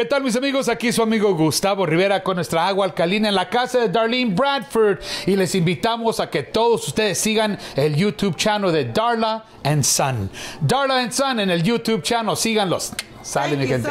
¿Qué tal mis amigos? Aquí su amigo Gustavo Rivera con nuestra agua alcalina en la casa de Darlene Bradford y les invitamos a que todos ustedes sigan el YouTube channel de Darla and Son. Darla and Son en el YouTube channel, síganlos. mi gente.